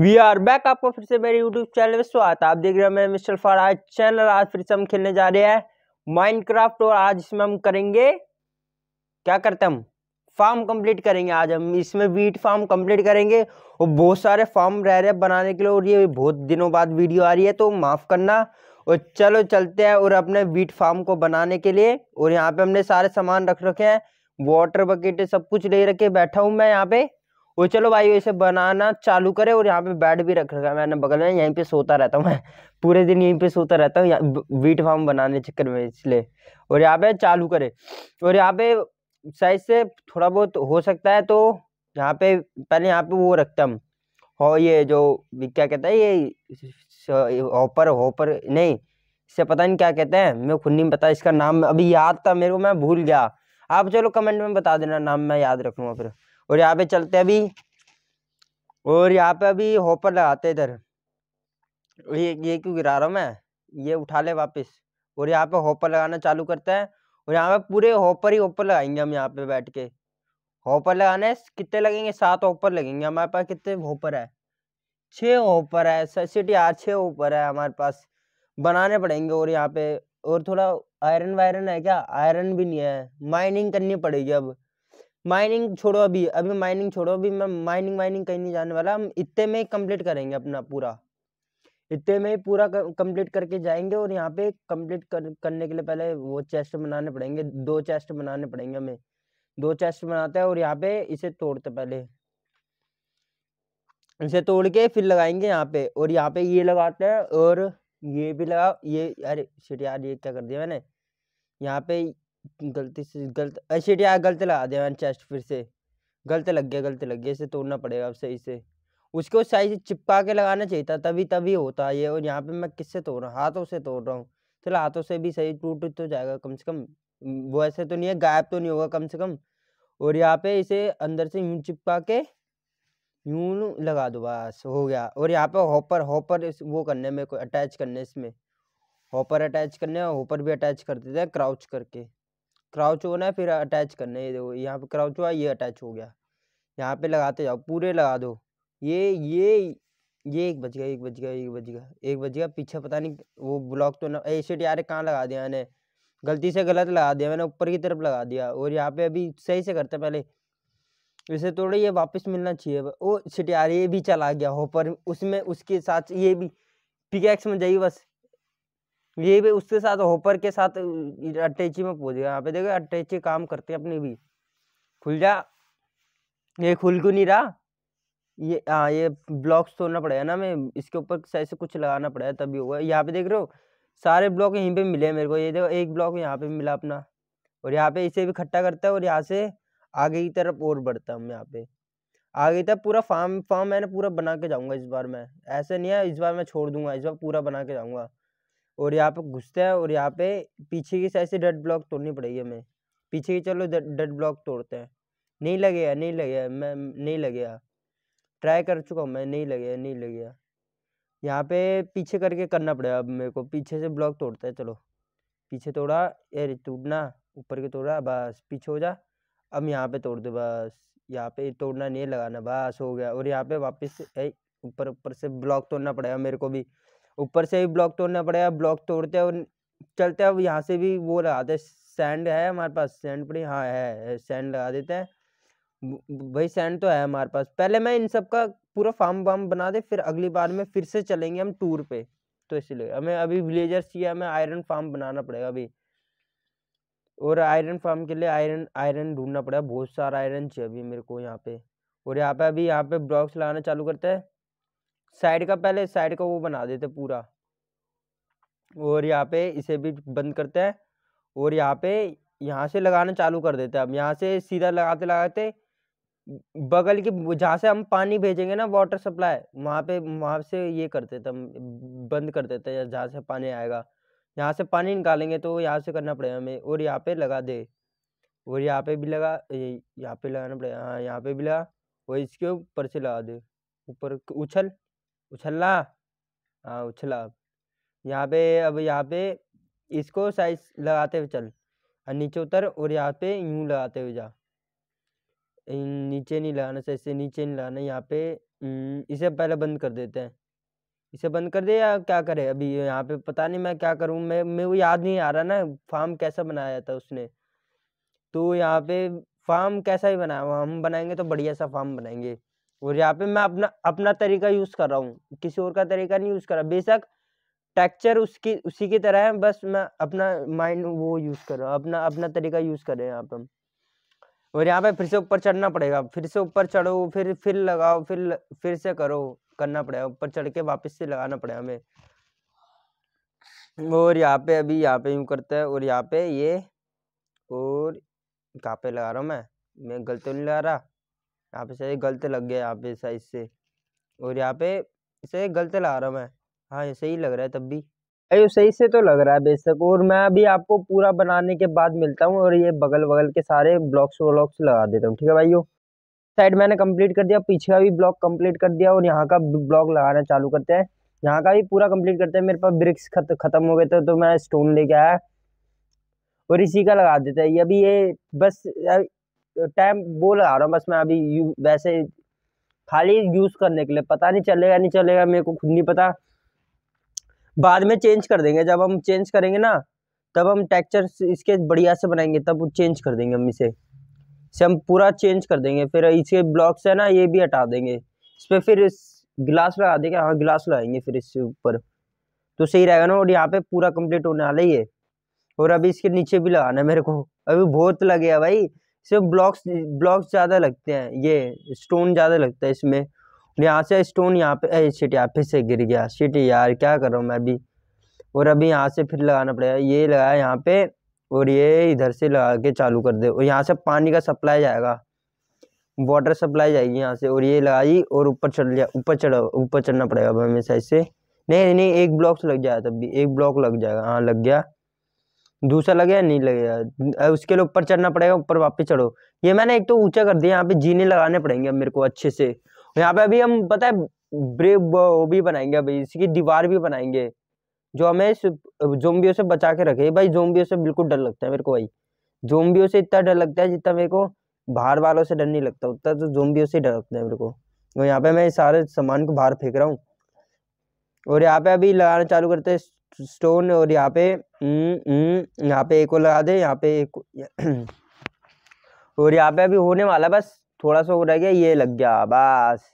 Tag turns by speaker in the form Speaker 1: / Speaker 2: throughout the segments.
Speaker 1: we are back आपको फिर से मेरे यूट्यूब चैनल में स्वागत है आप देख रहे हैं मिस्टर फराज चैनल आज फिर से हम खेलने जा रहे हैं माइनक्राफ्ट और आज इसमें हम करेंगे क्या करते हम फार्म कंप्लीट करेंगे आज हम इसमें वीट फार्म कंप्लीट करेंगे और बहुत सारे फार्म रह रहे बनाने के लिए और ये बहुत दिनों बाद वीडियो आ रही है तो माफ़ करना और चलो चलते हैं और अपने वीट फार्म को बनाने के लिए और यहाँ पे हमने सारे सामान रख रखे हैं वाटर बकेट सब कुछ ले रखे बैठा हूँ मैं यहाँ पे वो चलो भाई इसे बनाना चालू करे और यहाँ पे बेड भी रख रखा है मैंने बगल में यहीं पे सोता रहता हूँ मैं पूरे दिन यहीं पे सोता रहता हूँ वीट फार्म बनाने चक्कर में इसलिए और यहाँ पे चालू करे और यहाँ पे साइज से थोड़ा बहुत हो सकता है तो यहाँ पे पहले यहाँ पे वो रखता हम हो ये जो क्या कहता है ये हॉपर हॉपर नहीं इससे पता नहीं क्या कहते हैं मैं खुद नहीं पता इसका नाम अभी याद था मेरे को मैं भूल गया आप चलो कमेंट में बता देना नाम मैं याद रख फिर और यहाँ पे चलते अभी और यहाँ पे अभी होपर लगाते इधर ये ये क्यों गिरा रहा हूँ मैं ये उठा ले वापस और यहाँ पे होपर लगाना चालू करते हैं और यहाँ पे पूरे होपर ही होपर लगाएंगे हम यहाँ पे बैठ के होपर लगाने कितने लगेंगे सात होपर लगेंगे हमारे पास कितने होपर है छः होपर है सिटी आर छः होपर है हमारे पास बनाने पड़ेंगे और यहाँ पे और थोड़ा आयरन वायरन है क्या आयरन भी नहीं है माइनिंग करनी पड़ेगी अब माइनिंग छोड़ो अभी अभी माइनिंग छोड़ो अभी मैं माइनिंग वाइनिंग कहीं नहीं जाने वाला हम इतने में ही कम्प्लीट करेंगे अपना पूरा इतने में ही पूरा कंप्लीट करके जाएंगे और यहाँ पे कम्प्लीट कर, करने के लिए पहले वो चेस्ट बनाने पड़ेंगे दो चेस्ट बनाने पड़ेंगे हमें दो चेस्ट बनाते हैं और यहाँ पे इसे तोड़ते पहले इसे तोड़ के फिर लगाएंगे यहाँ पे और यहाँ पे ये लगाते हैं और ये भी लगाओ ये अरे शिट यार ये क्या कर दिया मैंने यहाँ पे गलती से गलत ऐसे यार गलत लगा दिया मैंने चेस्ट फिर से गलत लग गया गलत लग गया इसे तोड़ना पड़ेगा अब सही से उसको सही से चिपका के लगाना चाहिए था तभी तभी होता है ये और यहाँ पे मैं किससे तोड़ रहा हूँ हाथों से तोड़ रहा हूँ चलो हाथों से भी सही टूट तो जाएगा कम से कम वो ऐसे तो नहीं है गायब तो नहीं होगा कम से कम और यहाँ पे इसे अंदर से यूं चिपका के यूं लगा दो बस हो गया और यहाँ पे हॉपर हॉपर वो करने में अटैच करने इसमें हॉपर अटैच करने हॉपर भी अटैच कर देते हैं क्राउच करके क्राउच होना है फिर अटैच करना है ये देखो यहाँ पे क्राउच हुआ ये अटैच हो गया यहाँ पे लगाते जाओ पूरे लगा दो ये ये ये एक बज गया एक बज गया एक बज गया एक बज गया पीछे पता नहीं वो ब्लॉक तो ना एसेट यार कहाँ लगा दिया मैंने गलती से गलत लगा दिया मैंने ऊपर की तरफ लगा दिया और यहाँ पे अभी सही से करते पहले इसे थोड़ा ये वापस मिलना चाहिए वो सिट ये भी चला गया हो पर उसमें उसके साथ ये भी पिकैक्स में जाइए बस ये भी उसके साथ होपर के साथ अटैची में पहुंच गया यहाँ पे देखो अटैची काम करते हैं अपनी भी खुल जा ये खुल क्यों नहीं रहा ये हाँ ये ब्लॉक्स तोड़ना पड़ेगा ना मैं इसके ऊपर सही से कुछ लगाना पड़ेगा तभी होगा यहाँ पे देख रहे हो सारे ब्लॉक यहीं पे मिले मेरे को ये देखो एक ब्लॉक यहाँ पे मिला अपना और यहाँ पे इसे भी इकट्ठा करता है और यहाँ से आगे की तरफ और बढ़ता हूँ यहाँ पे आगे तक पूरा फार्म फार्म मैंने पूरा बना के जाऊंगा इस बार मैं ऐसे नहीं है इस बार मैं छोड़ दूंगा इस बार पूरा बना के जाऊँगा और यहाँ पे घुसते हैं और यहाँ पे पीछे की साइड से डेड ब्लॉक तोड़नी पड़ेगी हमें पीछे की चलो डेड ब्लॉक तोड़ते हैं नहीं लगेगा नहीं लगेगा मैं नहीं लगेगा ट्राई कर चुका हूँ मैं नहीं लगेगा नहीं लगेगा यहाँ पे पीछे करके करना पड़ेगा अब मेरे को पीछे से ब्लॉक तोड़ते हैं चलो पीछे तोड़ा अरे टूटना ऊपर के तोड़ा बस पीछे हो जा अब यहाँ पे तोड़ दो बस यहाँ पे तोड़ना नहीं लगाना बस हो गया और यहाँ पे वापस ऊपर ऊपर से ब्लॉक तोड़ना पड़ेगा मेरे को भी ऊपर से भी ब्लॉक तोड़ना पड़ेगा ब्लॉक तोड़ते और चलते अब यहाँ से भी वो लगा दे सैंड है हमारे पास सैंड पड़ी हाँ है सैंड लगा देते हैं भाई सैंड तो है हमारे पास पहले मैं इन सब का पूरा फार्म वार्म बना दे फिर अगली बार में फिर से चलेंगे हम टूर पे तो इसलिए हमें अभी विलेजर्स चाहिए हमें आयरन फार्म बनाना पड़ेगा अभी और आयरन फार्म के लिए आयरन आयरन ढूंढना पड़ेगा बहुत सारा आयरन चाहिए अभी मेरे को यहाँ पे और यहाँ पे अभी यहाँ पे ब्लॉक्स लगाना चालू करते हैं साइड का पहले साइड का वो बना देते पूरा और यहाँ पे इसे भी बंद करते हैं और यहाँ पे यहाँ से लगाना चालू कर देते हैं अब यहाँ से सीधा लगाते लगाते बगल की जहाँ से हम पानी भेजेंगे ना वाटर सप्लाई वहाँ पे वहाँ से ये करते थे हम बंद कर देते हैं जहाँ से पानी आएगा यहाँ से पानी निकालेंगे तो यहाँ से करना पड़ेगा हमें और यहाँ पे लगा दे और यहाँ पे भी लगा यहाँ पे लगाना पड़ेगा हाँ यहाँ पे भी लगा और इसके ऊपर से लगा दे ऊपर उछल उछलना हाँ उछला अब यहाँ पे अब यहाँ पे इसको साइज लगाते हुए चल और नीचे उतर और यहाँ पे यूँ लगाते हुए जा नीचे नहीं लगाना सही से नीचे नहीं लगाना यहाँ पे इसे पहले बंद कर देते हैं इसे बंद कर दे या क्या करे अभी यहाँ पे पता नहीं मैं क्या करूँ मैं मेरे को याद नहीं आ रहा ना फार्म कैसा बनाया था उसने तो यहाँ पे फार्म कैसा ही बनाया हम बनाएंगे तो बढ़िया सा फार्म बनाएंगे और यहाँ पे मैं अपना अपना तरीका यूज़ कर रहा हूँ किसी और का तरीका नहीं यूज़ कर रहा बेशक टेक्चर उसकी उसी की तरह है बस मैं अपना माइंड वो यूज़ कर रहा हूँ अपना अपना तरीका यूज़ कर रहे हैं यहाँ पे हम और यहाँ पे फिर से ऊपर चढ़ना पड़ेगा फिर से ऊपर चढ़ो फिर फिर लगाओ फिर फिर से करो करना पड़ेगा ऊपर चढ़ के वापस से लगाना पड़ेगा हमें और यहाँ पे अभी यहाँ पे यूँ करते हैं और यहाँ पे ये और कहाँ पे लगा रहा हूँ मैं मैं गलत तो नहीं लगा रहा यहाँ पे सही गलत लग गया यहाँ पे साइज से और यहाँ पे सही गलत ला रहा हूँ मैं हाँ ये सही लग रहा है तब भी अरे सही से तो लग रहा है बेशक और मैं अभी आपको पूरा बनाने के बाद मिलता हूँ और ये बगल बगल के सारे ब्लॉक्स व्लॉक्स लगा देता हूँ ठीक है भाइयों साइड मैंने कंप्लीट कर दिया पीछे का भी ब्लॉक कंप्लीट कर दिया और यहाँ का ब्लॉक लगाना चालू करते हैं यहाँ का भी पूरा कंप्लीट करते हैं मेरे पास ब्रिक्स खत्म हो गए थे तो, तो मैं स्टोन लेके आया और इसी का लगा देता है ये अभी ये बस टाइम बोल आ रहा हूँ बस मैं अभी यू वैसे खाली यूज़ करने के लिए पता नहीं चलेगा नहीं चलेगा मेरे को खुद नहीं पता बाद में चेंज कर देंगे जब हम चेंज करेंगे ना तब हम टेक्चर इसके बढ़िया से बनाएंगे तब चेंज कर देंगे हम इसे इसे हम पूरा चेंज कर देंगे फिर इसके ब्लॉक्स है ना ये भी हटा देंगे इस पर फिर इस गिलास लगा देंगे हाँ गिलास लगाएंगे फिर इसके ऊपर तो सही रहेगा ना और यहाँ पे पूरा कंप्लीट होने वाला ही है और अभी इसके नीचे भी लगाना है मेरे को अभी बहुत लगे भाई सिर्फ ब्लॉक्स ब्लॉक्स ज़्यादा लगते हैं ये स्टोन ज़्यादा लगता है इसमें यहाँ से स्टोन यहाँ पे शिट यार फिर से गिर गया शिट यार क्या कर रहा हूँ मैं अभी और अभी यहाँ से फिर लगाना पड़ेगा ये लगाया यहाँ पे और ये इधर से लगा के चालू कर दे और यहाँ से पानी का सप्लाई जाएगा वाटर सप्लाई जाएगी यहाँ से और ये लगाई और ऊपर चढ़ जाए ऊपर चढ़ ऊपर चढ़ना पड़ेगा हमेशा इससे नहीं नहीं एक ब्लॉक लग जाएगा तब भी एक ब्लॉक लग जाएगा हाँ लग गया दूसरा लगेगा नहीं लगेगा उसके लिए ऊपर चढ़ना पड़ेगा ऊपर वापस चढ़ो ये मैंने एक तो ऊंचा कर दिया यहाँ पे जीने लगाने पड़ेंगे मेरे को अच्छे से यहाँ पे अभी हम पता है ब्रेक वो भी बनाएंगे अभी इसकी दीवार भी बनाएंगे जो हमें जोम्बियों से बचा के रखे भाई जोम्बियों से बिल्कुल डर लगता है मेरे को भाई जोम्बियों से इतना डर लगता है जितना मेरे को बाहर वालों से डर नहीं लगता उतना तो जोम्बियों से डर लगता है मेरे को यहाँ पे मैं सारे सामान को बाहर फेंक रहा हूँ और यहाँ पे अभी लगाना चालू करते हैं स्टोन और यहाँ पे हम्म, हम्म, यहाँ पे एक और लगा दे यहाँ पे एक और यहाँ पे अभी होने वाला बस थोड़ा सा हो रह गया ये लग गया बस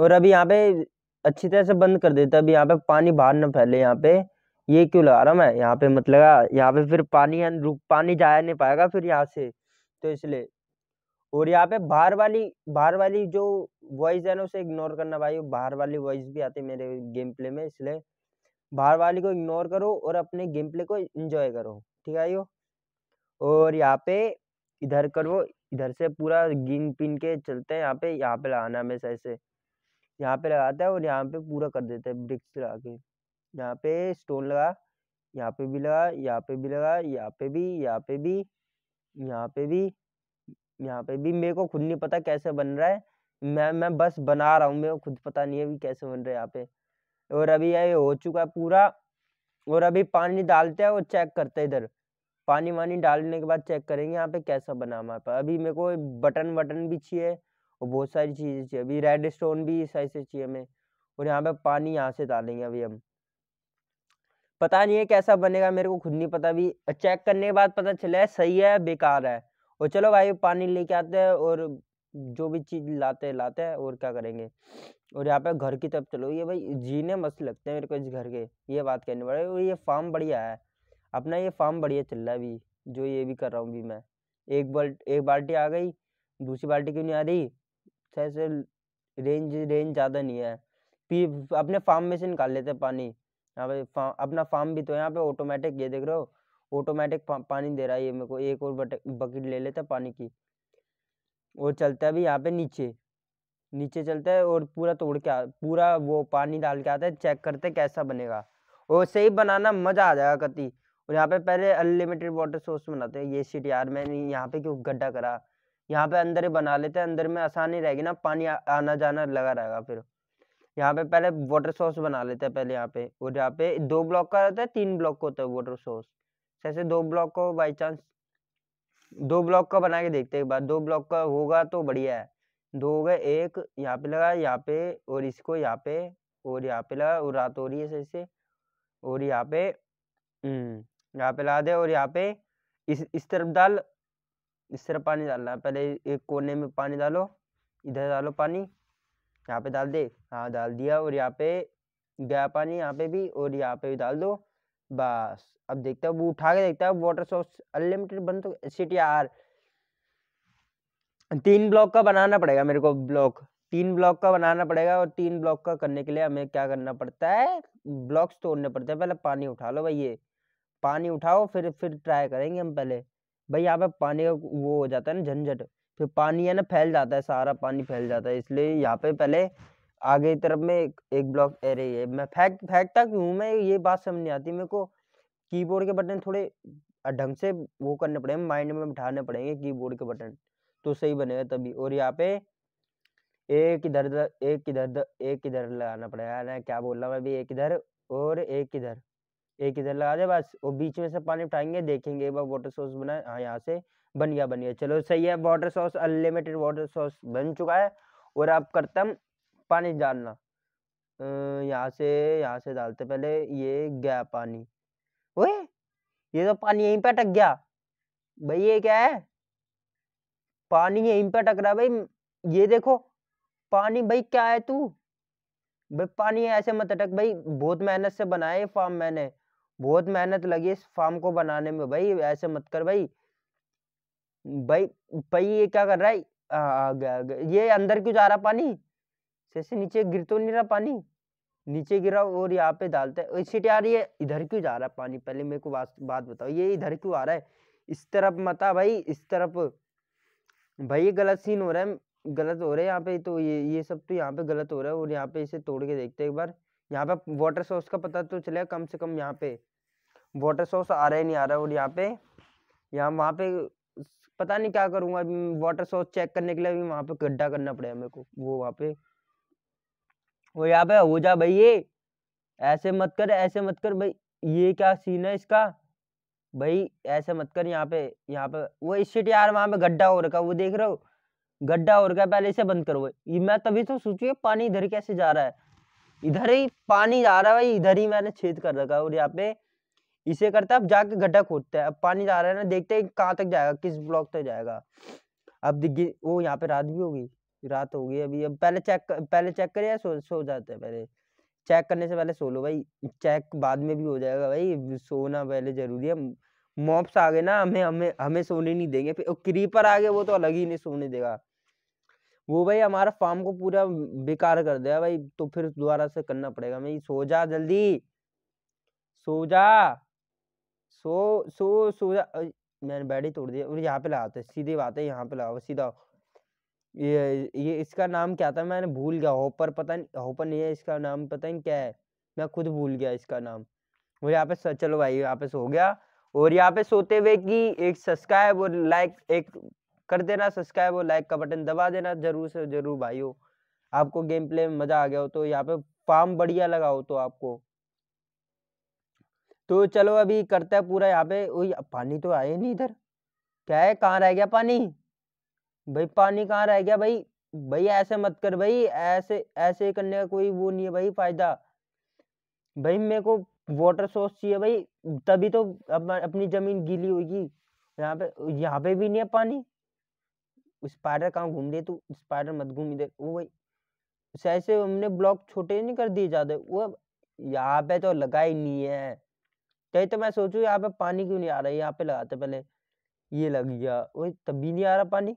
Speaker 1: और अभी यहाँ पे अच्छी तरह से बंद कर देते अभी यहाँ पे पानी बाहर ना फैले यहाँ पे ये क्यों लगा रहा मैं यहाँ पे मत लगा यहाँ पे फिर पानी रुक पानी जाया नहीं पाएगा फिर यहाँ से तो इसलिए और यहाँ पे बाहर वाली बाहर वाली जो वॉइस है ना उसे इग्नोर करना भाई बाहर वाली वॉइस भी आती है मेरे गेम प्ले में इसलिए बाहर वाली को इग्नोर करो और अपने गेम प्ले को एंजॉय करो ठीक है यो और यहाँ पे इधर करो इधर से पूरा गिन पिन के चलते हैं यहाँ पे यहाँ पे लगाना है हमेशा ऐसे यहाँ पे लगाता है और यहाँ पे पूरा कर देते हैं ब्रिक्स लगा के यहाँ पे स्टोन लगा यहाँ पे भी लगा यहाँ पे भी लगा यहाँ पे भी यहाँ पे भी यहाँ पे भी यहाँ पे भी मेरे को खुद नहीं पता कैसे बन रहा है मैं मैं बस बना रहा हूँ मेरे को खुद पता नहीं है भी कैसे बन रहा है यहाँ पे और अभी ये हो चुका है पूरा और अभी पानी डालते हैं और चेक करते हैं इधर पानी वानी डालने के बाद चेक करेंगे यहाँ पे कैसा बना हमारे पास अभी मेरे को बटन वटन भी चाहिए और बहुत सारी चीज़ें चाहिए अभी रेड स्टोन भी इस साइज से चाहिए हमें और यहाँ पे पानी यहाँ से डालेंगे अभी हम पता नहीं है कैसा बनेगा मेरे को खुद नहीं पता अभी चेक करने के बाद पता चला है सही है बेकार है और चलो भाई पानी लेके आते हैं और जो भी चीज़ लाते हैं लाते हैं और क्या करेंगे और यहाँ पे घर की तरफ चलो ये भाई जीने मस्त लगते हैं मेरे को इस घर के ये बात करनी पड़े और ये फार्म बढ़िया है अपना ये फार्म बढ़िया चल रहा है अभी जो ये भी कर रहा हूँ भी मैं एक बल्ट एक बाल्टी आ गई दूसरी बाल्टी क्यों नहीं आ रही ऐसे रेंज रेंज ज़्यादा नहीं है पी अपने फार्म में से निकाल लेते हैं पानी यहाँ पे फा, अपना फार्म भी तो यहाँ पे ऑटोमेटिक ये देख रहे हो ऑटोमेटिक पा, पानी दे रहा है ये मेरे को एक और बकेट ले लेते हैं पानी की और चलता है अभी यहाँ पे नीचे नीचे चलता है और पूरा तोड़ के पूरा वो पानी डाल के आता है चेक करते कैसा बनेगा और सही बनाना मज़ा आ जाएगा कति और यहाँ पे पहले अनलिमिटेड वाटर सोर्स बनाते हैं ये सीट यार मैंने यहाँ पे क्यों गड्ढा करा यहाँ पे अंदर ही बना लेते हैं अंदर में आसानी रहेगी ना पानी आना जाना लगा रहेगा फिर यहाँ पे पहले वाटर सोर्स बना लेते हैं पहले यहाँ पे और यहाँ पे दो ब्लॉक का रहता है तीन ब्लॉक होता है वाटर सोर्स जैसे दो ब्लॉक को बाई चांस दो ब्लॉक का बना के देखते हैं एक बार दो ब्लॉक का होगा तो बढ़िया है दो हो गए एक यहाँ पे लगा यहाँ पे और इसको यहाँ पे और यहाँ पे लगा और रात हो रही है सही और यहाँ पे यहाँ पे लगा दे और यहाँ पे इस इस तरफ डाल इस तरफ पानी डालना पहले एक कोने में पानी डालो इधर डालो पानी यहाँ पे डाल दे हाँ डाल दिया और यहाँ पे गया पानी यहाँ पे भी और यहाँ पे भी डाल दो बस अब देखता है वो उठा के देखता है वाटर सोर्स अनलिमिटेड बन तो सी टी आर तीन ब्लॉक का बनाना पड़ेगा मेरे को ब्लॉक तीन ब्लॉक का बनाना पड़ेगा और तीन ब्लॉक का करने के लिए हमें क्या करना पड़ता है ब्लॉक्स तोड़ने पड़ते हैं पहले पानी उठा लो भाई ये पानी उठाओ फिर फिर ट्राई करेंगे हम पहले भाई यहाँ पे पानी का वो हो जाता है ना झंझट फिर पानी है ना फैल जाता है सारा पानी फैल जाता है इसलिए यहाँ पे पहले आगे की तरफ में एक, एक ब्लॉक रही है मैं फेंक फेंकता क्यों हूँ मैं ये बात समझ नहीं आती मेरे को कीबोर्ड के बटन थोड़े ढंग से वो करने पड़ेंगे माइंड में बिठाने पड़ेंगे कीबोर्ड के बटन तो सही बनेगा तभी और यहाँ पे एक इधर एक इधर एक इधर लगाना पड़ेगा ना क्या बोल रहा मैं भी एक इधर और एक इधर एक इधर लगा दे बस और बीच में से पानी उठाएंगे देखेंगे एक बार वाटर सोर्स बना हाँ यहाँ से बन गया बन गया चलो सही है water source unlimited water source बन चुका है और आप करता हम पानी डालना यहाँ से यहाँ से डालते पहले ये गया पानी ओए ये तो पानी यहीं पे अटक गया भाई ये क्या है पानी यहीं पे अटक रहा भाई ये देखो पानी भाई क्या है तू भाई पानी ऐसे मत अटक भाई बहुत मेहनत से बनाया ये फार्म मैंने बहुत मेहनत लगी इस फार्म को बनाने में भाई ऐसे मत कर भाई भाई भाई ये क्या कर रहा है आ, आ गया, आ गया ये अंदर क्यों जा रहा पानी जैसे नीचे गिर तो नहीं रहा पानी नीचे गिरा और यहाँ पे डालते है सिट यार ये इधर क्यों जा रहा है पानी पहले मेरे को बात बात बताओ ये इधर क्यों आ रहा है इस तरफ मता भाई इस तरफ भाई ये गलत सीन हो रहा है गलत हो रहा है यहाँ पे तो ये ये सब तो यहाँ पे गलत हो रहा है और यहाँ पे इसे तोड़ के देखते हैं एक बार यहाँ पे वाटर सोर्स का पता तो चलेगा कम से कम यहाँ पे वाटर सोर्स आ रहा है नहीं आ रहा है और यहाँ पे यहाँ वहाँ पे पता नहीं क्या करूँगा वाटर सोर्स चेक करने के लिए अभी वहाँ पे गड्ढा करना पड़ेगा मेरे को वो वहाँ पे वो यहाँ पे हो जा भाई ये ऐसे मत कर ऐसे मत कर भाई ये क्या सीन है इसका भाई ऐसे मत कर यहाँ पे यहाँ पे वो सीट यार वहां पे गड्ढा हो रखा वो देख रहे हो गड्ढा हो रखा है पहले इसे बंद करो भाई मैं तभी तो सोचू पानी इधर कैसे जा रहा है इधर ही पानी जा रहा है भाई इधर ही मैंने छेद कर रखा है और यहाँ पे इसे करता है अब जाके गड्ढा खोदता है अब पानी जा रहा है ना देखते हैं कहाँ तक जाएगा किस ब्लॉक तक जाएगा अब वो यहाँ पे रात भी होगी रात हो गई अभी अब पहले चेक पहले चेक करे सो सो जाते हैं पहले चेक करने से पहले सो लो भाई चेक बाद में भी हो जाएगा भाई सोना पहले जरूरी है मॉप्स आ गए ना हमें हमें हमें सोने नहीं देंगे फिर क्रीपर आ गए वो तो अलग ही नहीं सोने देगा वो भाई हमारा फार्म को पूरा बेकार कर दिया भाई तो फिर दोबारा से करना पड़ेगा भाई सो जा जल्दी सो जा सो सो सो जा मैंने बैड ही तोड़ दिया और यहाँ पे लगाते सीधी बात है यहाँ पे लगाओ सीधा ये ये इसका नाम क्या था मैंने भूल गया होपर पता नहीं होपर नहीं है इसका नाम पता नहीं क्या है मैं खुद भूल गया इसका नाम वो यहाँ पे चलो भाई यहाँ पे सो गया और यहाँ पे सोते हुए कि एक सब्सक्राइब और लाइक एक कर देना सब्सक्राइब और लाइक का बटन दबा देना जरूर से जरूर भाई आपको गेम प्ले में मजा आ गया हो तो यहाँ पे फार्म बढ़िया लगा हो तो आपको तो चलो अभी करते हैं पूरा यहाँ पे पानी तो आए नहीं इधर क्या है कहाँ रह गया पानी भाई पानी कहाँ रह गया भाई भाई ऐसे मत कर भाई ऐसे ऐसे करने का कोई वो नहीं है भाई फायदा भाई मेरे को वाटर सोर्स चाहिए भाई तभी तो अप, अपनी जमीन गीली होगी यहाँ पे यहाँ पे भी नहीं है पानी स्पाइडर कहाँ घूम दे तू स्पाइडर मत घूम इधर वो भाई ऐसे हमने ब्लॉक छोटे नहीं कर दिए ज्यादा वो यहाँ पे तो लगा ही नहीं है कहीं तो मैं सोचू यहाँ पे पानी क्यों नहीं आ रहा है यहाँ पे लगाते पहले ये लग गया वही तभी नहीं आ रहा पानी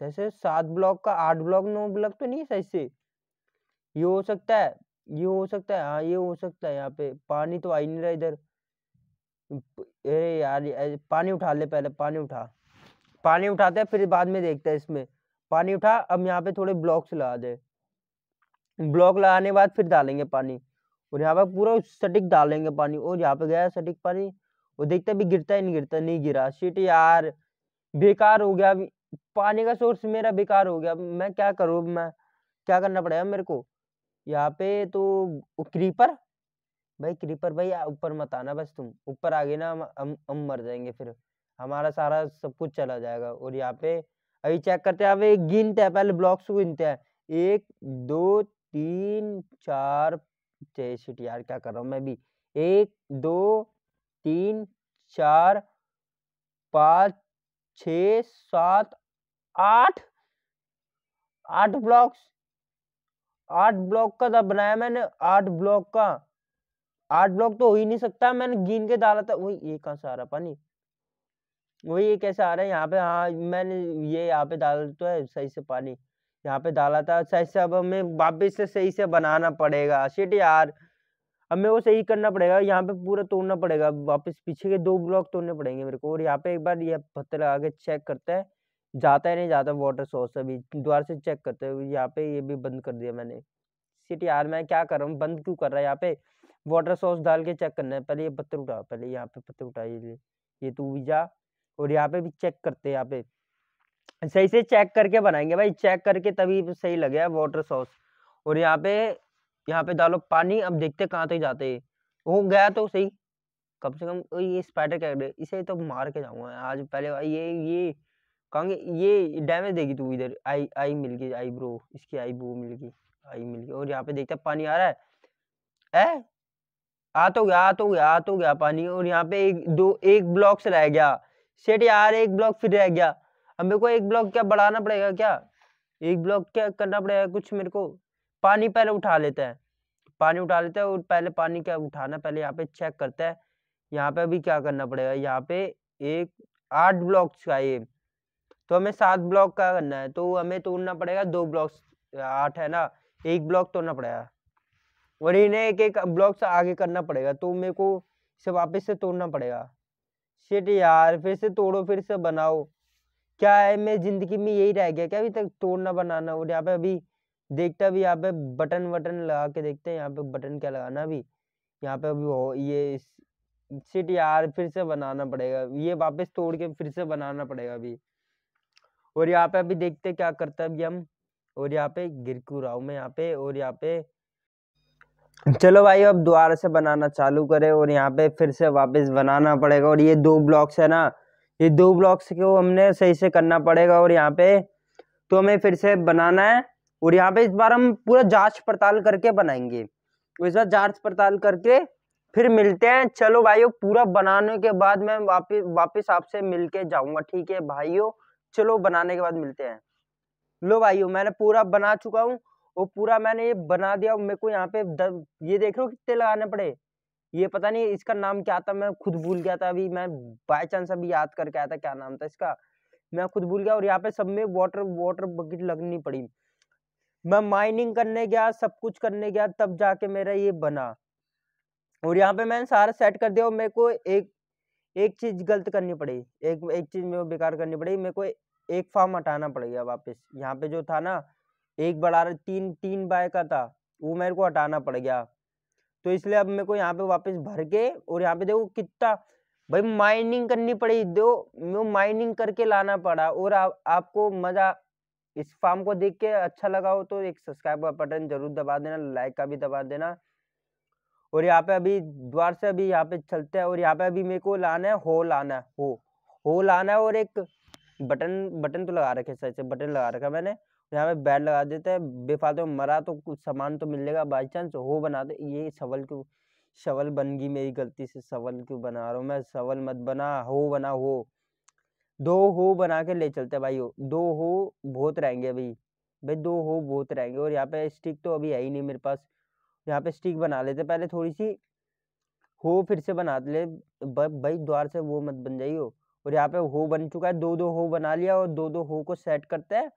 Speaker 1: जैसे सात ब्लॉक का आठ ब्लॉक नौ ब्लॉक तो नहीं है इससे ये हो सकता है ये हो सकता है हाँ ये हो सकता है यहाँ पे पानी तो आ ही नहीं रहा इधर अरे यार पानी उठा ले पहले पानी उठा पानी उठाते हैं फिर बाद में देखते हैं इसमें पानी उठा अब यहाँ पे थोड़े ब्लॉक्स लगा दे ब्लॉक लगाने के बाद फिर डालेंगे पानी और यहाँ पे पूरा सटिक डालेंगे पानी और यहाँ पे गया सटिक पानी वो देखते भी गिरता ही नहीं गिरता नहीं गिरा सीट यार बेकार हो गया अभी पानी का सोर्स मेरा बेकार हो गया मैं क्या करूँ मैं क्या करना पड़ेगा मेरे को यहाँ पे तो क्रीपर भाई क्रीपर भाई ऊपर मत आना बस तुम ऊपर आगे ना हम हम मर जाएंगे फिर हमारा सारा सब कुछ चला जाएगा और यहाँ पे अभी चेक करते हैं अब गिनते हैं पहले ब्लॉक्स गिनते हैं एक दो तीन चार छठ शिट यार क्या कर रहा हूँ मैं भी एक दो तीन चार पाँच छ सात आठ आठ ब्लॉक्स आठ ब्लॉक का था बनाया मैंने आठ ब्लॉक का आठ ब्लॉक तो हो ही नहीं सकता मैंने गिन के डाला था वही ये कहाँ से आ रहा पानी वही ये कैसे आ रहा है यहाँ पे हाँ मैंने ये यहाँ पे डाल तो है सही से पानी यहाँ पे डाला था सही से अब हमें वापिस से सही से बनाना पड़ेगा शिट यार अब मेरे को सही करना पड़ेगा यहाँ पे पूरा तोड़ना पड़ेगा वापस पीछे के दो ब्लॉक तोड़ने पड़ेंगे मेरे को और यहाँ पे एक बार ये पत्थर लगा के चेक करता है जाता है नहीं जाता वाटर सोर्स अभी द्वार से चेक करते हैं यहाँ पे ये भी बंद कर दिया मैंने सिटी यार मैं क्या कर रहा हूँ बंद क्यों कर रहा है यहाँ पे वाटर सॉस डाल के चेक करना है पहले ये पत्थर उठा पहले यहाँ पे पत्थर उठा ये ये तू भी जा और यहाँ पे भी चेक करते यहाँ पे सही से चेक करके बनाएंगे भाई चेक करके तभी सही लगे वाटर सॉस और यहाँ पे यहाँ पे डालो पानी अब देखते कहाँ तक जाते वो गया तो सही कम से कम ये स्पाइडर कैरेक्टर इसे तो मार के जाऊंगा आज पहले ये ये कहेंगे ये डैमेज देगी तू इधर आई आई मिल गई आई ब्रो इसकी आई ब्रो मिल गई आई मिल गई और यहाँ पे देखता पानी आ रहा है ए आ तो गया आ तो गया आ तो गया पानी और यहाँ पे एक दो एक ब्लॉक से रह गया सेट यार एक ब्लॉक फिर रह गया अब मेरे को एक ब्लॉक क्या बढ़ाना पड़ेगा क्या एक ब्लॉक क्या करना पड़ेगा कुछ मेरे को पानी पहले उठा लेते हैं पानी उठा लेते हैं और पहले पानी क्या उठाना पहले यहाँ पे चेक करते हैं यहाँ पे अभी क्या करना पड़ेगा यहाँ पे एक आठ ब्लॉक्स का ये तो हमें सात ब्लॉक का करना है तो हमें तोड़ना पड़ेगा दो ब्लॉक्स आठ है ना एक ब्लॉक तोड़ना पड़ेगा और इन्हें एक एक ब्लॉक से आगे करना पड़ेगा तो मेरे को इसे वापस से तोड़ना पड़ेगा शिट यार फिर से तोड़ो फिर से बनाओ क्या है मैं जिंदगी में यही रह गया क्या अभी तक तोड़ना बनाना और यहाँ पे अभी देखता भी यहाँ पे बटन वटन लगा के देखते हैं यहाँ पे बटन क्या लगाना भी यहाँ पे अभी हो ये सीट यार फिर से बनाना पड़ेगा ये वापस तोड़ के फिर से बनाना पड़ेगा अभी और यहाँ पे अभी देखते क्या करता है अभी हम और यहाँ पे गिर क्यों रहा हूँ मैं यहाँ पे और यहाँ पे चलो भाई अब दोबारा से बनाना चालू करें और यहाँ पे फिर से वापस बनाना पड़ेगा और ये दो ब्लॉक्स है ना ये दो ब्लॉक्स को हमने सही से करना पड़ेगा और यहाँ पे तो हमें फिर से बनाना है और यहाँ पे इस बार हम पूरा जांच पड़ताल करके बनाएंगे इस बार जांच पड़ताल करके फिर मिलते हैं चलो भाइयों पूरा बनाने के बाद मैं वापिस वापिस आपसे मिल के जाऊँगा ठीक है भाइयों चलो बनाने के बाद मिलते हैं लो भाइयों मैंने पूरा बना चुका हूँ और पूरा मैंने ये बना दिया मेरे को यहाँ पे दर, ये देख रहे हो कितने लगाने पड़े ये पता नहीं इसका नाम क्या था मैं खुद भूल गया था अभी मैं बाई चांस अभी याद करके आया था क्या नाम था इसका मैं खुद भूल गया और यहाँ पे सब में वाटर वाटर बकेट लगनी पड़ी मैं माइनिंग करने गया सब कुछ करने गया तब जाके मेरा ये बना और यहाँ पे मैंने सारा सेट कर दिया और मेरे को एक एक चीज़ गलत करनी पड़ी एक एक चीज़ मेरे को बेकार करनी पड़ी मेरे को एक फार्म हटाना पड़ेगा वापस यहाँ पे जो था ना एक बड़ा तीन तीन बाय का था वो मेरे को हटाना पड़ गया तो इसलिए अब मेरे को यहाँ पे वापस भर के और यहाँ पे देखो कितना भाई माइनिंग करनी पड़ी दो माइनिंग करके लाना पड़ा और आ, आपको मज़ा इस फार्म को देख के अच्छा लगा हो तो एक सब्सक्राइब का बटन जरूर दबा देना लाइक का भी दबा देना और यहाँ पे अभी द्वार से अभी यहाँ पे चलते हैं और यहाँ पे अभी मेरे को लाना है हो लाना है हो हो लाना है और एक बटन बटन तो लगा रखे सच से बटन लगा रखा मैंने यहाँ पे बैड लगा देते हैं बेफालतू मरा तो कुछ सामान तो मिलेगा बाई चांस हो बना दे ये सवल क्यों सवल बन गई मेरी गलती से सवल क्यों बना रहा हूँ मैं सवल मत बना हो बना हो दो हो बना के ले चलते हैं भाई दो हो बहुत रहेंगे भाई भाई दो हो बहुत रहेंगे और यहाँ पे स्टिक तो अभी है ही नहीं मेरे पास यहाँ पे स्टिक बना लेते पहले थोड़ी सी हो फिर से बना ले भाई द्वार से वो मत बन जाइयो और यहाँ पे हो बन चुका है दो दो हो बना लिया और दो दो हो को सेट करते हैं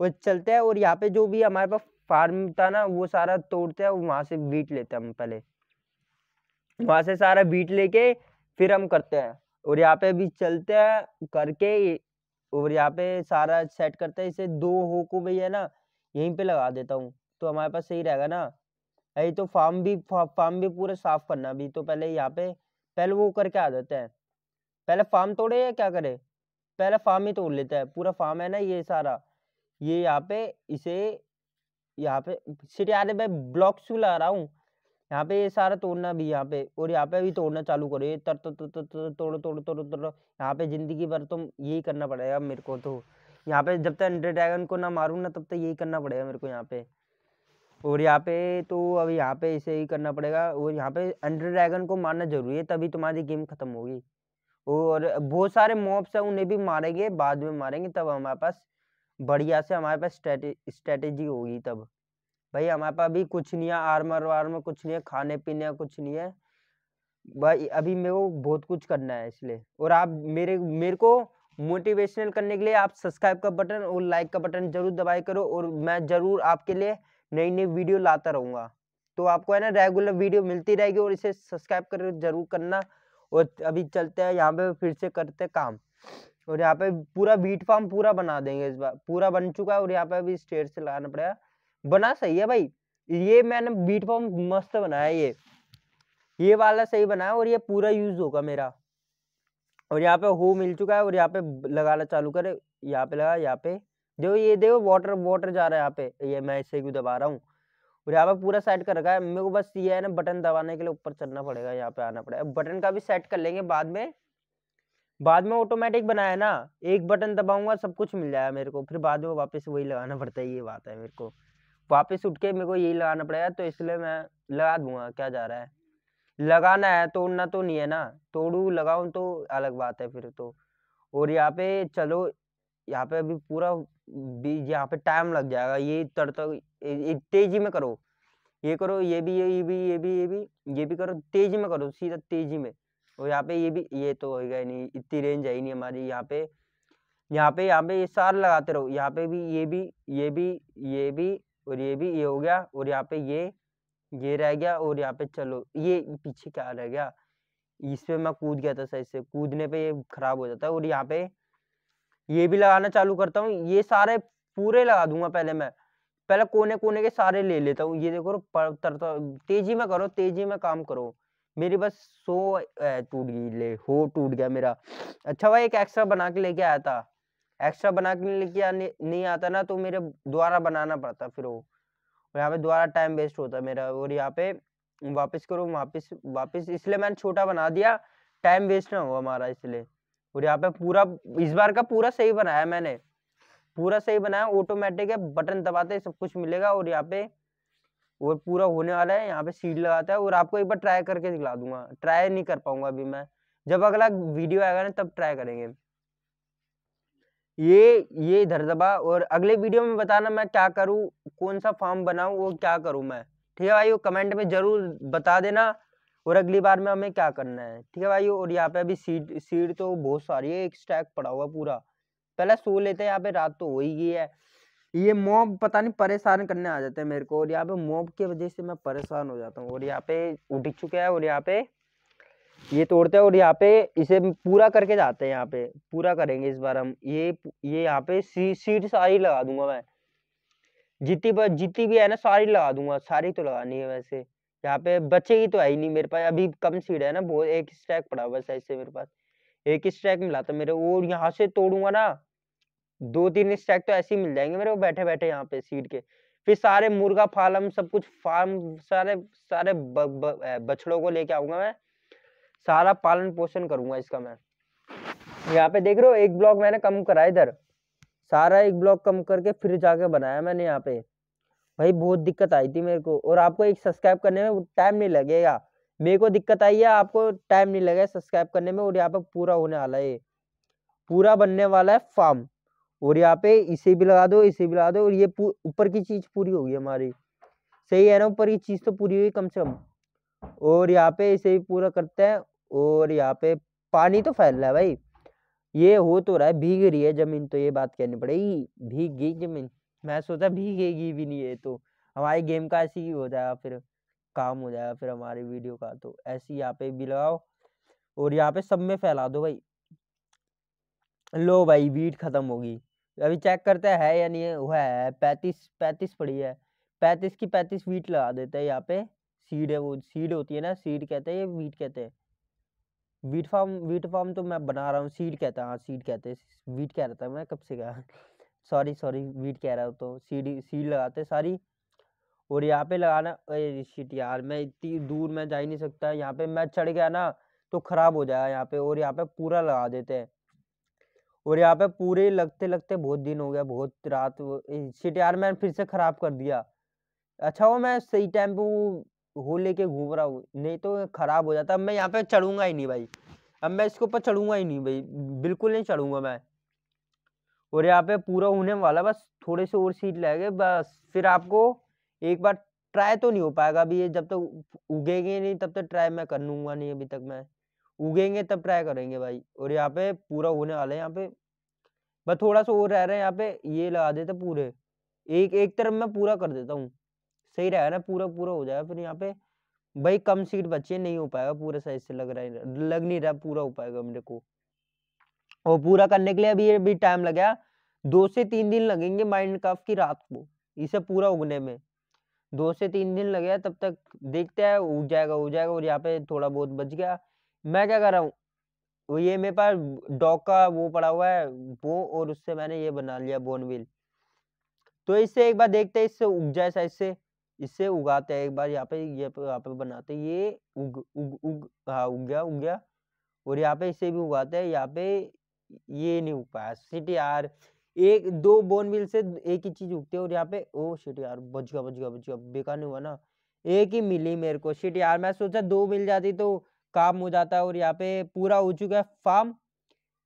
Speaker 1: और चलते हैं और यहाँ पे जो भी हमारे पास फार्म था ना वो सारा तोड़ते हैं वहाँ से बीट लेते हैं हम पहले वहाँ से सारा बीट लेके फिर हम करते हैं और यहाँ पे अभी चलते हैं करके और यहाँ पे सारा सेट करते हैं इसे दो हो को भैया ना यहीं पे लगा देता हूँ तो हमारे पास सही रहेगा ना यही तो फार्म भी फार्म भी पूरा साफ करना अभी तो पहले यहाँ पे पहले वो करके आ जाते हैं पहले फार्म तोड़े या क्या करे पहले फार्म ही तोड़ लेते हैं पूरा फार्म है ना ये सारा ये यहाँ पे इसे यहाँ पे सिटी आ रहे ब्लॉक्स भी लगा रहा हूँ यहाँ पे ये सारा तोड़ना भी यहाँ पे और यहाँ पे भी तोड़ना चालू करो ये तर तर तोड़ो तोड़ो तोड़ो तोड़ो यहाँ पे जिंदगी भर तुम यही करना पड़ेगा मेरे को तो यहाँ पे जब तक अंडर ड्रैगन को ना मारूँ ना तब तक यही करना पड़ेगा मेरे को यहाँ पे और यहाँ पे तो अब यहाँ पे इसे ही करना पड़ेगा और यहाँ पे अंडर ड्रैगन को मारना जरूरी है तभी तुम्हारी गेम खत्म होगी और बहुत सारे मॉब्स हैं उन्हें भी मारेंगे बाद में मारेंगे तब हमारे पास बढ़िया से हमारे पास स्ट्रेटेजी होगी तब भाई हमारे पास अभी कुछ नहीं है आर्मर वार्मर कुछ नहीं है खाने पीने का कुछ नहीं है भाई अभी मेरे को बहुत कुछ करना है इसलिए और आप मेरे मेरे को मोटिवेशनल करने के लिए आप सब्सक्राइब का बटन और लाइक का बटन जरूर दबाई करो और मैं जरूर आपके लिए नई नई वीडियो लाता रहूँगा तो आपको है ना रेगुलर वीडियो मिलती रहेगी और इसे सब्सक्राइब कर जरूर करना और अभी चलते हैं यहाँ पे फिर से करते काम और यहाँ पे पूरा बीट फार्म पूरा बना देंगे इस बार पूरा बन चुका है और यहाँ पे अभी स्टेट से लाना पड़ेगा बना सही है भाई ये मैंने बीट फॉर्म मस्त बनाया ये ये वाला सही बनाया और ये पूरा यूज होगा मेरा और यहाँ पे हो मिल चुका है और यहाँ पे लगाना चालू करे यहाँ पे लगा यहाँ पे देखो ये देखो वाटर वाटर जा रहा है यहाँ पे ये मैं इसे क्यों दबा रहा हूँ और यहाँ पे पूरा सेट कर रखा है मेरे को बस ये है ना बटन दबाने के लिए ऊपर चलना पड़ेगा यहाँ पे आना पड़ेगा बटन का भी सेट कर लेंगे बाद में बाद में ऑटोमेटिक बनाया ना एक बटन दबाऊंगा सब कुछ मिल जाएगा मेरे को फिर बाद में वापस वही लगाना पड़ता है ये बात है मेरे को वापस उठ के मेरे को यही लगाना पड़ेगा तो इसलिए मैं लगा दूंगा क्या जा रहा है लगाना है तोड़ना तो नहीं है ना तोड़ू लगाऊ तो अलग बात है फिर तो और यहाँ पे चलो यहाँ पे अभी पूरा यहाँ पे टाइम लग जाएगा ये तड़त तेजी में करो ये करो ये भी ये भी ये भी ये भी ये भी करो तेजी में करो सीधा तेजी में और यहाँ पे ये भी ये तो हो ही नहीं इतनी रेंज आई नहीं हमारी यहाँ पे यहाँ पे यहाँ पे ये सार लगाते रहो यहाँ पे भी ये भी ये भी ये भी और ये भी ये हो गया और यहाँ पे ये ये रह गया और यहाँ पे चलो ये पीछे क्या रह गया इस पे मैं कूद गया था सही से कूदने पे ये खराब हो जाता है और यहाँ पे ये भी लगाना चालू करता हूँ ये सारे पूरे लगा दूंगा पहले मैं पहले कोने कोने के सारे ले लेता हूँ ये देखो तेजी में करो तेजी में काम करो मेरी बस सो टूट गई ले हो टूट गया मेरा अच्छा भाई एक एक्स्ट्रा बना के लेके आया था एक्स्ट्रा बना के लेके नहीं आता ना तो मेरे दोबारा बनाना पड़ता फिर वो यहाँ पे दोबारा टाइम वेस्ट होता मेरा और यहाँ पे वापस करो वापस वापस इसलिए मैंने छोटा बना दिया टाइम वेस्ट ना हो हमारा इसलिए और यहाँ पे पूरा इस बार का पूरा सही बनाया मैंने पूरा सही बनाया ऑटोमेटिक है बटन दबाते सब कुछ मिलेगा और यहाँ पे और पूरा होने वाला है यहाँ पे सीड लगाता है और आपको एक बार ट्राई करके दिखला दूंगा ट्राई नहीं कर पाऊंगा अभी मैं जब अगला वीडियो आएगा ना तब ट्राई करेंगे ये ये इधर दबा और अगले वीडियो में बताना मैं क्या करूँ कौन सा फॉर्म बनाऊँ वो क्या करूँ मैं ठीक है भाई कमेंट में ज़रूर बता देना और अगली बार में हमें क्या करना है ठीक है भाई और यहाँ पे अभी सीड सीड तो बहुत सारी है एक स्टैक पड़ा हुआ पूरा पहले सो लेते हैं यहाँ पे रात तो हो ही गई है ये मॉब पता नहीं परेशान करने आ जाते हैं मेरे को और यहाँ पे मॉब की वजह से मैं परेशान हो जाता हूँ और यहाँ पे उठ चुका है और यहाँ पे ये तोड़ते हैं और यहाँ पे इसे पूरा करके जाते हैं यहाँ पे पूरा करेंगे इस बार हम ये ये यहाँ पे सी सीट सारी लगा दूंगा मैं जितनी पर जितनी भी है ना सारी लगा दूंगा सारी तो लगानी है वैसे यहाँ पे बचेगी तो है ही नहीं मेरे पास अभी कम सीट है ना बहुत एक स्ट्रैक पड़ा साइड ऐसे मेरे पास एक स्ट्रैक मिला था मेरे और यहाँ से तोड़ूंगा ना दो तीन स्ट्रैक तो ऐसे ही मिल जाएंगे मेरे को बैठे बैठे यहाँ पे सीट के फिर सारे मुर्गा फार्म सब कुछ फार्म सारे सारे बछड़ों को लेके आऊंगा मैं सारा पालन पोषण करूंगा इसका मैं यहाँ पे देख रहे हो एक ब्लॉक मैंने कम करा इधर सारा एक ब्लॉक कम करके फिर जाके बनाया मैंने यहाँ पे भाई बहुत दिक्कत आई थी मेरे को और आपको एक सब्सक्राइब करने में टाइम नहीं लगेगा मेरे को दिक्कत आई है आपको टाइम नहीं लगेगा सब्सक्राइब करने में और यहाँ पे पूरा होने वाला है पूरा बनने वाला है फार्म और यहाँ पे इसे भी लगा दो इसे भी लगा दो और ये ऊपर की चीज़ पूरी होगी हमारी सही है ना ऊपर की चीज़ तो पूरी हुई कम से कम और यहाँ पे इसे भी पूरा करते हैं और यहाँ पे पानी तो फैल रहा है भाई ये हो तो रहा है भीग रही है जमीन तो ये बात कहनी पड़ेगी भीग गई जमीन मैं सोचा भीगेगी भी नहीं है तो हमारी गेम का ऐसी ही हो जाएगा फिर काम हो जाएगा फिर हमारी वीडियो का तो ऐसी यहाँ पे भी लगाओ और यहाँ पे सब में फैला दो भाई लो भाई वीट खत्म होगी अभी चेक करते हैं है या नहीं है वह है पैंतीस पैंतीस पड़ी है पैंतीस की पैंतीस वीट लगा देते हैं यहाँ पे सीड है वो सीड होती है ना सीड कहते हैं ये वीट कहते हैं वीट फार्म वीट फार्म तो मैं बना रहा हूँ सीड कहता है हाँ सीड कहते हैं वीट हाँ, कह रहा था मैं कब से कहा सॉरी सॉरी वीट कह रहा हूँ तो सीड सीड लगाते सारी और यहाँ पे लगाना शिट यार मैं इतनी दूर मैं जा ही नहीं सकता यहाँ पे मैं चढ़ गया ना तो ख़राब हो जाएगा यहाँ पे और यहाँ पे पूरा लगा देते हैं और यहाँ पे पूरे लगते लगते बहुत दिन हो गया बहुत रात शिट यार मैंने फिर से ख़राब कर दिया अच्छा वो मैं सही टाइम पे वो लेके घूम रहा हूँ नहीं तो खराब हो जाता अब मैं यहाँ पे चढ़ूंगा ही नहीं भाई अब मैं इसके ऊपर चढ़ूंगा ही नहीं भाई बिल्कुल नहीं चढ़ूंगा मैं और यहाँ पे पूरा होने वाला बस थोड़े से और सीट लगे बस फिर आपको एक बार ट्राई तो नहीं हो पाएगा अभी ये जब तक तो उगेंगे नहीं तब तक तो ट्राई मैं कर लूंगा नहीं अभी तक मैं उगेंगे तब ट्राई करेंगे भाई और यहाँ पे पूरा होने वाला है यहाँ पे बस थोड़ा सा और रह रहे हैं यहाँ पे ये लगा देते पूरे एक एक तरफ मैं पूरा कर देता हूँ सही रहेगा ना पूरा पूरा हो जाएगा फिर यहाँ पे भाई कम सीट बची है नहीं हो पाएगा पूरा साइज से लग रहा है लग नहीं रहा पूरा हो पाएगा मेरे को और पूरा करने के लिए अभी अभी टाइम लगा दो से तीन दिन लगेंगे माइंड काफ की रात को इसे पूरा उगने में दो से तीन दिन लगे तब तक देखते हैं उग जाएगा उग जाएगा और यहाँ पे थोड़ा बहुत बच गया मैं क्या कर रहा हूँ वो ये मेरे पास डॉग का वो पड़ा हुआ है वो और उससे मैंने ये बना लिया बोनविल तो इससे एक बार देखते हैं इससे उग जाए साइज से इससे उगाते हैं एक बार यहाँ पे ये यहाँ पे बनाते हैं ये उग उग उग हाँ उग गया उग गया और यहाँ पे इसे भी उगाते हैं यहाँ पे ये नहीं उग पाया सिट आर एक दो बोन मिल से एक ही चीज उगती है और यहाँ पे ओ शिट यार बच गया बच गया बच गया बेकार नहीं हुआ ना एक ही मिली मेरे को शिट आर मैं सोचा दो मिल जाती तो काम हो जाता है और यहाँ पे पूरा हो चुका है फार्म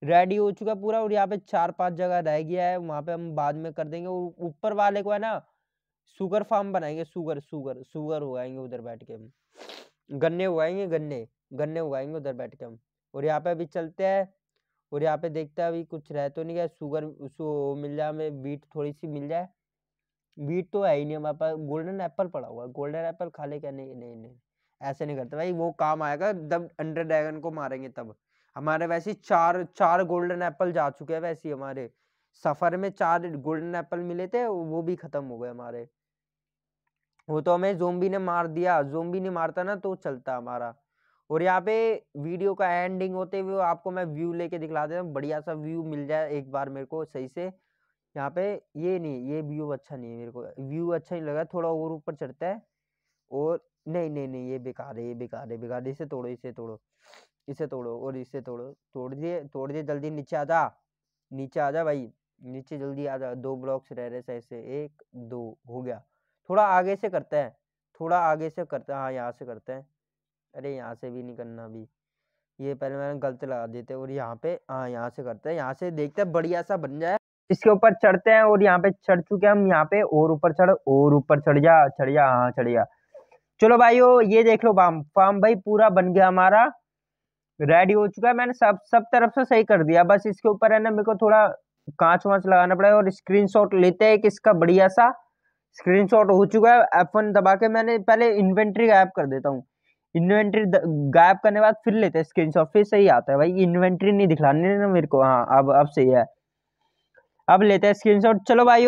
Speaker 1: रेडी हो चुका है पूरा और यहाँ पे चार पांच जगह रह गया है वहाँ पे हम बाद में कर देंगे ऊपर वाले को है ना शुगर फार्म बनाएंगे शुगर शुगर शुगर उगाएंगे उधर बैठ के हम गन्ने उगाएंगे गन्ने गन्ने उगाएंगे उधर बैठ के हम और यहाँ पे अभी चलते हैं और यहाँ पे देखते हैं अभी कुछ रह तो नहीं गया शुगर मिल जाए हमें बीट थोड़ी सी मिल जाए बीट तो है ही नहीं हमारे पास गोल्डन एप्पल पड़ा हुआ है गोल्डन एप्पल खा ले क्या नहीं नहीं नहीं ऐसे नहीं करते भाई वो काम आएगा जब अंडर ड्रैगन को मारेंगे तब हमारे वैसे चार चार गोल्डन एप्पल जा चुके हैं वैसे हमारे सफ़र में चार गोल्डन एप्पल मिले थे वो भी ख़त्म हो गए हमारे वो तो हमें जोम्बी ने मार दिया जोम्बी ने मारता ना तो चलता हमारा और यहाँ पे वीडियो का एंडिंग होते हुए आपको मैं व्यू लेके दिखला देता हूँ बढ़िया सा व्यू मिल जाए एक बार मेरे को सही से यहाँ पे ये नहीं ये व्यू अच्छा नहीं है मेरे को व्यू अच्छा नहीं लगा थोड़ा और ऊपर चढ़ता है और नहीं नहीं नहीं ये बेकार है ये बेकार है बेकार इसे तोड़ो इसे तोड़ो इसे तोड़ो और इसे तोड़ो तोड़ दिए तोड़ दिए जल्दी नीचे आ जा नीचे आ जा भाई नीचे जल्दी आ जा दो ब्लॉक्स रह रहे ऐसे एक दो हो गया थोड़ा आगे से करते हैं थोड़ा आगे से करते हैं हाँ यहाँ से करते हैं अरे यहाँ से भी नहीं करना अभी ये पहले मैंने गलत लगा देते और यहाँ पे हाँ यहाँ से करते हैं यहाँ से देखते हैं बढ़िया सा बन जाए इसके ऊपर चढ़ते हैं और यहाँ पे चढ़ चुके हैं हम यहाँ पे और ऊपर चढ़ और ऊपर चढ़ जा चढ़ जा हाँ चढ़ जा चलो भाई ये देख लो फार्म फार्म भाई पूरा बन गया हमारा रेडी हो चुका है मैंने सब सब तरफ से सही कर दिया बस इसके ऊपर है ना मेरे को थोड़ा कांच वाँच लगाना पड़ेगा और स्क्रीनशॉट लेते हैं कि इसका बढ़िया सा स्क्रीनशॉट हो चुका है एफ वन दबा के मैंने पहले इन्वेंट्री गायब कर देता हूँ इन्वेंट्री गायब करने बाद फिर लेते हैं स्क्रीनशॉट फिर सही आता है भाई इन्वेंट्री नहीं दिखलानी ना मेरे को हाँ अब अब सही है अब लेते हैं स्क्रीनशॉट चलो भाई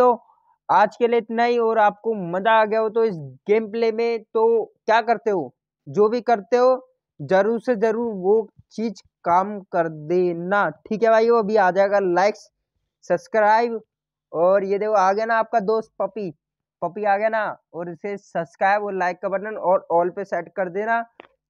Speaker 1: आज के लिए इतना ही और आपको मज़ा आ गया हो तो इस गेम प्ले में तो क्या करते हो जो भी करते हो ज़रूर से ज़रूर वो चीज़ काम कर देना ठीक है भाई वो अभी आ जाएगा लाइक्स सब्सक्राइब और ये देखो आ गया ना आपका दोस्त पपी पपी आ गया ना और इसे सब्सक्राइब और लाइक का बटन और ऑल पे सेट कर देना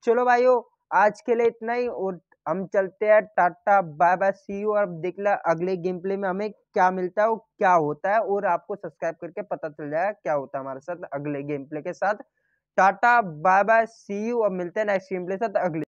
Speaker 1: चलो भाइयों आज के लिए इतना ही और हम चलते हैं tata bye bye see you और देख ला अगले गेम प्ले में हमें क्या मिलता है और क्या होता है और आपको सब्सक्राइब करके पता चल जाएगा क्या होता है हमारे साथ अगले गेम प्ले के साथ tata bye bye see you और मिलते हैं नेक्स्ट गेम प्ले के साथ अगले